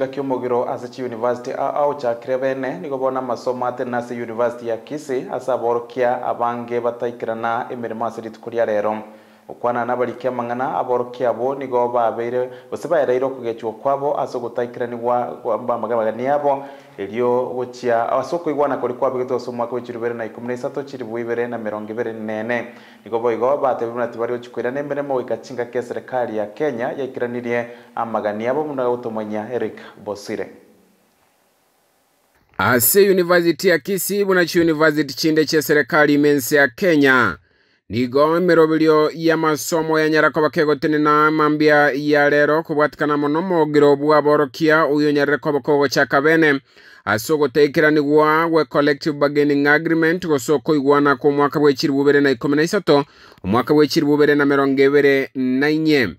gakiumugiro asichi university aochakire bene nigo bona masomo ate nase university ya kisi ase aborokia abange bataikerana emeremo ase rituko ria rero okwana na barikia mang'ana aborokia abo nigo babeire gose baereire okugechwa kwabo ase ogotaikeraniwa bamagabagani abo elio gochia abasoko kuri kwa kwabegete ase omwaka gochiri bere na ikumi na isato chiri bwibere na mirongo ibere nene niko nigo boigo batebirwe nati bari gochikwira na emeremo ikakinga ke serikali ya kenya yaikiranirie amagani abo muna gotomanya eric bosire ase University ya kisii buna chi yunivasiti chinde che serikali imense ya kenya nigo mirubirio ya masomo ya nyarako na mambia ya lero kubwatikana mono mogiro bwa borokia uyo nyareko bakogochaka bene ase ogoteekeraniwa gwe collective bargaining agreement gosoka kwa omwaka bwa echiri bubere na ikumi na isato omwaka bwa echiri bubere na mirongo ibere na inye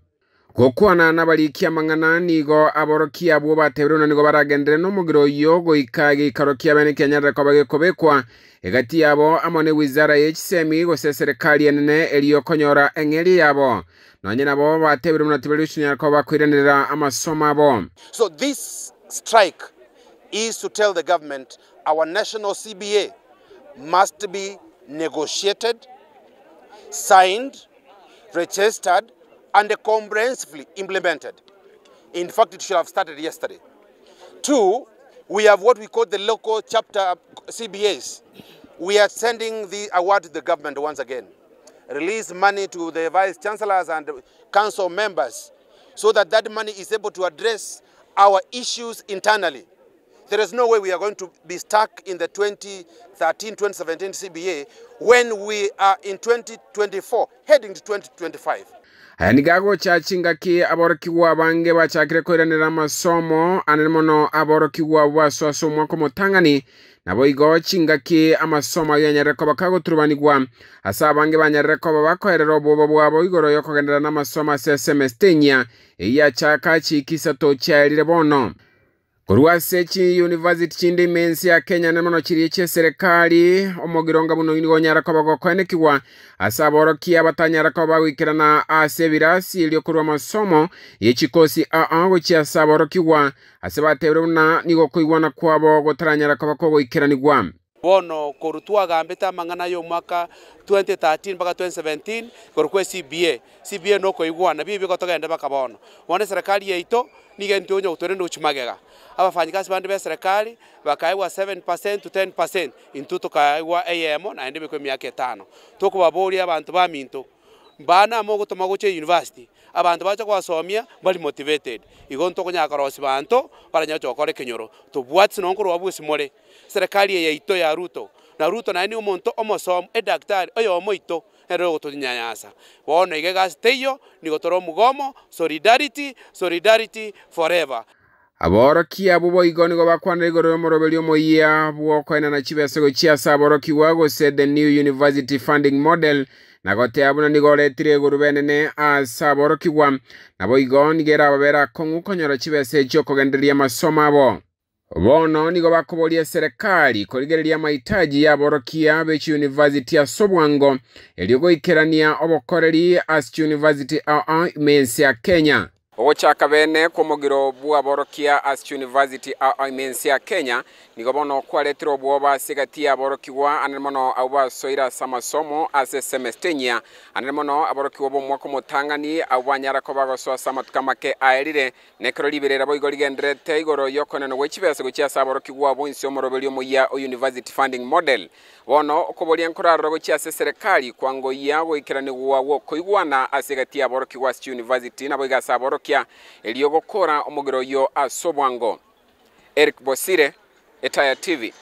gukwana n'abarikia mang'ana nigo aboroki abuo batebeirwe nigo baragendere n'omugiro oyo goika giikaro kia bene kenyarira koba gikobekwa egati yabo amo ne wizara y'echisemi gose serikali enene eriokonyora eng'eri yabo nonye nabo batebeirwe muna tibeirwe chinyara koba bakwiranirira amasomo abo so this strike is to tell the government our national cba must be negotiated signed registered and comprehensively implemented. In fact, it should have started yesterday. Two, we have what we call the local chapter CBAs. We are sending the award to the government once again. Release money to the vice chancellors and council members so that that money is able to address our issues internally. There is no way we are going to be stuck in the 2013-2017 CBA when we are in 2024, heading to 2025. ayani eh, gago chachingaki aborokiwa bange bachakire koiranera amasomo anene mono aborokiwa basa omwaka omotang'ani nabo igo chingaki amasomo agiyanyarire koba kagoturubanigwa ase abange banyarire koba bakoerera obwoba bwabo igoro ya na amasomo ase esemesete enyaa eyi achaka achiikisa chiaerire bono sechi university chindi mensi ya kenya nemano chili che serikali omugilonga muno inigonyarakwa bagokwenekiwa ase aborokia wikira na ase ilio eliokorwa masomo yechikosi aa nigo ase aborokiwa ase batebire buna nigokoigwana kwabo ni bakogoikiranigwa bono koru twagambite amang'ana ya omwaka 2013 mpaka 2017 koru kwa CBA CBA no koigwana bibio gotogende bakabona one serikali yaito nigenti onyo gotwere ndochimagega abafanyikazi bande be serikali bakaigwa 7% to 10% intu tukaigwa AM na ende biko miaka etano tukubaboria abantu ba minto bana mo gotoma goche university abantu bacha kwasomia bali motivated igo karosi bantu banto nyacho kore kinyoro to tobwati sino nkorwa bwesimore serikali ya ito ya ruto na ruto na ni umuntu omosom e daktari oyo omoito ero goto nero gototunyanyasa bono iga egasi ni gotoro mugomo solidarity solidarity forever aboroki abo boigo nigo bakwanire igoro y'omoroberi omoya bwokoena na chibesego chia aboroki bwa said the new university funding model nago tiabuna nigo oretire eguru benene ase aborokigwa nabo igo nigera ababere kong'u konyora chibesa echio okogendereria amasomo abo bono nigo bakoboria serikali korigereria mahitaji ya aborokia bechi ya sobwango obwango eriogoikerania obokoreri university a a mensi ya kenya ogochaka bene komogiro borokia as university a oimensi ya kenya nigo bono kwaretire obwoba ase gati ya aborokiwa anene mono abo basoire ase amasomo ase semester engiya anene mono aborokiwa bomwaka omotang'ani abo banyarako bagosoa ase amatuka make aerire nekero liberera bo boigo rigenderete igoro ya okonena gwa echibesa gochia ase aborokiwa abo nse omoroberi omoya o university funding model bono okoboria nkorarora gochia ase serikali kwango ya goikeraniwa gwokoigwana ase gati ya aborokiwa as university na boiga ase aboroki kya eliogokora omogero yo asobwango eric bosire etaya tv